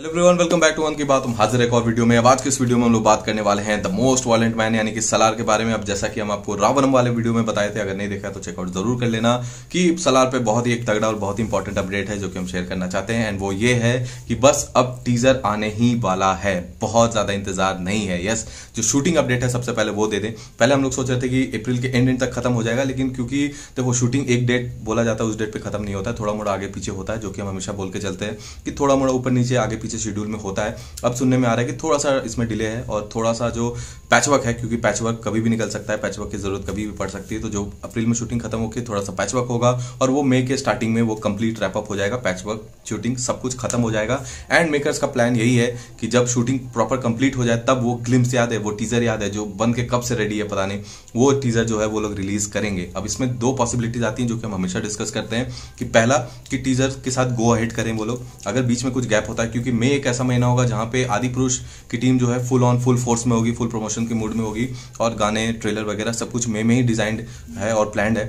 hello everyone welcome back to one की बात हम हाजिर एक और वीडियो में अब आज के इस वीडियो में हम लोग बात करने वाले हैं द मोस्ट वॉलेंट मैन यानी कि सलार के बारे में अब जैसा कि हम आपको रावणम वाले वीडियो में बताए थे अगर नहीं देखा तो चेकआउट जरूर कर लेना कि सलार पे बहुत ही एक तगड़ा और बहुत ही इंपॉर्टेंट अपडेट है जो कि हम शेयर करना चाहते हैं एंड वो ये है कि बस अब टीजर आने ही वाला है बहुत ज्यादा इंतजार नहीं है यस जो शूटिंग अपडेट है सबसे पहले वो दे दें पहले हम लोग सोच रहे थे कि अप्रैल के एंड एंड तक खत्म हो जाएगा लेकिन क्योंकि देखो शूटिंग एक डेट बोला जाता है उस डेट पर खत्म नहीं होता है थोड़ा मोड़ा आगे पीछे होता है जो कि हम हमेशा बोल के चलते हैं कि थोड़ा मोड़ा ऊपर नीचे आगे पीछे शेड्यूल में होता है अब सुनने में आ रहा है कि थोड़ा सा इसमें डिले है और थोड़ा सा जो पैचवर्क है क्योंकि पैचवर्क कभी भी निकल सकता है पैचवर्क की जरूरत कभी भी पड़ सकती है तो जो अप्रैल में शूटिंग खत्म होकर थोड़ा सा पैचवर्क होगा और वो मई के स्टार्टिंग में वो कंप्लीट रैपअप हो जाएगा पैचवर्क शूटिंग सब कुछ खत्म हो जाएगा एंड मेकर्स का प्लान यही है कि जब शूटिंग प्रॉपर कंप्लीट हो जाए तब वो ग्लिम्स याद है वो टीजर याद है जो बन के कब से रेडी है पता नहीं वो टीजर जो है वो लोग रिलीज करेंगे अब इसमें दो पॉसिबिलिटीज आती हैं जो कि हम हमेशा डिस्कस करते हैं कि पहला कि टीजर के साथ गो अहेड करें वो लोग अगर बीच में कुछ गैप होता है क्योंकि మే ఏ క సమయ నహోగా జహాన్ పే ఆది పురుష్ కి టీమ్ జోహ ఫుల్ ఆన్ ఫుల్ ఫోర్స్ మే హోగి ఫుల్ ప్రమోషన్ కే మూడ్ మే హోగి ఔర్ గానే ట్రైలర్ వగైరా సబ్ కుచ్ మే మే హి డిజైన్డ్ హై ఔర్ ప్లాన్డ్ హై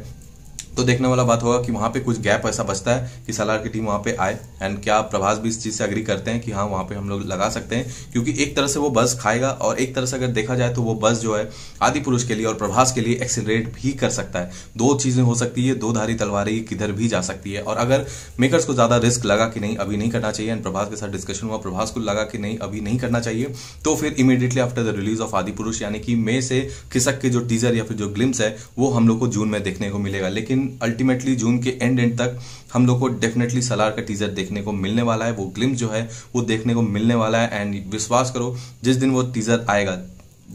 तो देखने वाला बात होगा कि वहां पे कुछ गैप ऐसा बचता है कि सलार की टीम वहां पे आए एंड क्या प्रभास भी इस चीज़ से अग्री करते हैं कि हाँ वहां पे हम लोग लगा सकते हैं क्योंकि एक तरह से वो बस खाएगा और एक तरह से अगर देखा जाए तो वो बस जो है आदि पुरुष के लिए और प्रभास के लिए एक्सीट भी कर सकता है दो चीज़ें हो सकती है दो धारी तलवार किधर भी जा सकती है और अगर मेकर्स को ज़्यादा रिस्क लगा कि नहीं अभी नहीं करना चाहिए एंड प्रभास के साथ डिस्कशन हुआ प्रभास को लगा कि नहीं अभी नहीं करना चाहिए तो फिर immediately after the release of Adipurush यानी कि मे से खिसक के जो टीजर या फिर जो ग्लिम्स है वो हम लोग को जून में देखने को मिलेगा लेकिन अल्टीमेटली जून के एंड एंड तक हम लोग को डेफिनेटली सलार का टीजर देखने को मिलने वाला है वो ग्लिम्स जो है वो देखने को मिलने वाला है एंड विश्वास करो जिस दिन वो टीजर आएगा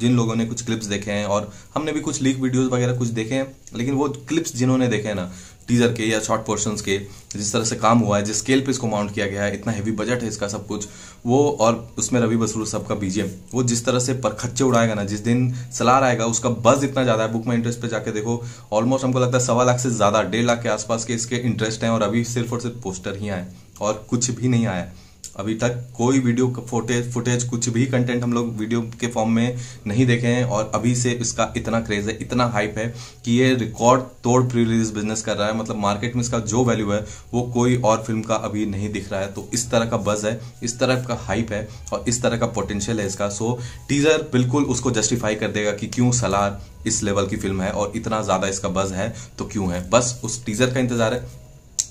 जिन लोगों ने कुछ क्लिप्स देखे हैं और हमने भी कुछ लीक वीडियोस वगैरह कुछ देखे हैं लेकिन वो क्लिप्स जिन्होंने देखे हैं ना टीजर के या शॉर्ट पोर्शंस के जिस तरह से काम हुआ है जिस स्केल पे इसको माउंट किया गया है इतना हैवी बजट है इसका सब कुछ वो और उसमें रवि बसरूर साहब का बीजेम वो जिस तरह से परखच्चे उड़ाएगा ना जिस दिन सलार आएगा उसका बज इतना ज़्यादा है बुक में इंटरेस्ट पे जाके देखो ऑलमोस्ट हमको लगता है सवा लाख से ज़्यादा डेढ़ लाख के आसपास के इसके इंटरेस्ट हैं और अभी सिर्फ और सिर्फ पोस्टर ही आए और कुछ भी नहीं आया अभी तक कोई वीडियो फोटेज फुटेज कुछ भी कंटेंट हम लोग वीडियो के फॉर्म में नहीं देखे हैं और अभी से इसका इतना क्रेज है इतना हाइप है कि ये रिकॉर्ड तोड़ प्री रिलीज बिजनेस कर रहा है मतलब मार्केट में इसका जो वैल्यू है वो कोई और फिल्म का अभी नहीं दिख रहा है तो इस तरह का बज है इस तरह का हाइप है और इस तरह का पोटेंशियल है इसका सो टीजर बिल्कुल उसको जस्टिफाई कर देगा कि क्यों सलार इस लेवल की फिल्म है और इतना ज्यादा इसका बज है तो क्यों है बस उस टीजर का इंतजार है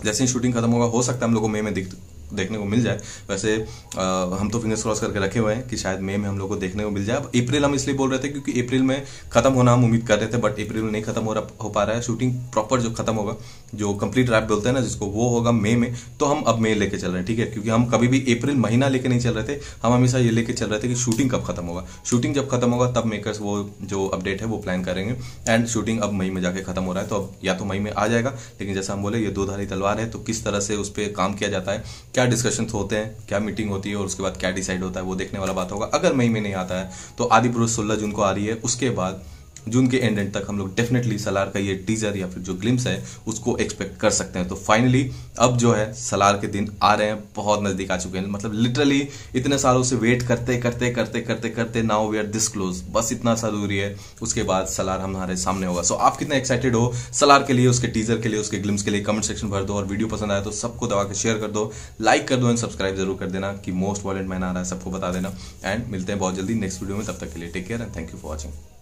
जैसे ही शूटिंग खत्म होगा हो सकता है हम लोगों मई में दिख देखने को मिल जाए वैसे आ, हम तो फिंगर्स क्रॉस करके रखे हुए हैं कि शायद मई में हम लोग को देखने को मिल जाए अप्रैल हम इसलिए बोल रहे थे क्योंकि अप्रैल में खत्म होना हम उम्मीद कर रहे थे बट अप्रैल में नहीं खत्म हो रहा हो पा रहा है शूटिंग प्रॉपर जो खत्म होगा जो कंप्लीट रैप बोलते हैं ना जिसको वो होगा मई में तो हम अब मई लेके चल रहे हैं ठीक है क्योंकि हम कभी भी अप्रैल महीना लेके नहीं चल रहे थे हम हमेशा ये लेके चल रहे थे कि शूटिंग कब खत्म होगा शूटिंग जब खत्म होगा तब मेकर्स वो जो अपडेट है वो प्लान करेंगे एंड शूटिंग अब मई में जाके खत्म हो रहा है तो अब या तो मई में आ जाएगा लेकिन जैसा हम बोले ये दो धारी तलवार है तो किस तरह से उस पर काम किया जाता है क्या क्या डिस्कशन होते हैं क्या मीटिंग होती है और उसके बाद क्या डिसाइड होता है वो देखने वाला बात होगा अगर मई में नहीं आता है तो आदि पुरुष सोलह जून को आ रही है उसके बाद जून के एंड एंड तक हम लोग डेफिनेटली सलार का ये टीजर या फिर जो ग्लिम्स है उसको एक्सपेक्ट कर सकते हैं तो फाइनली अब जो है सलार के दिन आ रहे हैं बहुत नज़दीक आ चुके हैं मतलब लिटरली इतने सालों से वेट करते करते करते करते करते now we are this close बस इतना सा दूरी है उसके बाद सलार हमारे सामने होगा सो so, आप कितने एक्साइटेड हो सलार के लिए उसके टीजर के लिए उसके ग्लिम्स के लिए कमेंट सेक्शन भर दो और वीडियो पसंद आया तो सबको दबा के शेयर कर दो लाइक कर दो एंड सब्सक्राइब जरूर कर देना कि मोस्ट वॉलेंट मैन आ रहा है सबको बता देना एंड मिलते हैं बहुत जल्दी नेक्स्ट वीडियो में तब तक के लिए take care and thank you for watching